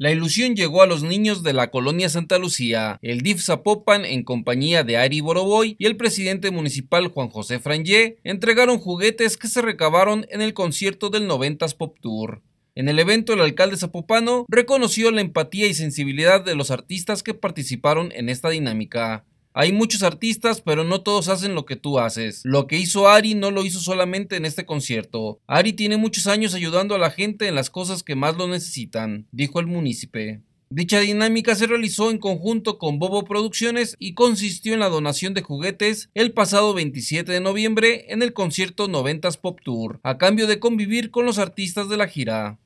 La ilusión llegó a los niños de la colonia Santa Lucía, el DIF Zapopan en compañía de Ari Boroboy y el presidente municipal Juan José Frangé entregaron juguetes que se recabaron en el concierto del 90s Pop Tour. En el evento, el alcalde zapopano reconoció la empatía y sensibilidad de los artistas que participaron en esta dinámica. Hay muchos artistas, pero no todos hacen lo que tú haces. Lo que hizo Ari no lo hizo solamente en este concierto. Ari tiene muchos años ayudando a la gente en las cosas que más lo necesitan, dijo el munícipe. Dicha dinámica se realizó en conjunto con Bobo Producciones y consistió en la donación de juguetes el pasado 27 de noviembre en el concierto Noventas Pop Tour, a cambio de convivir con los artistas de la gira.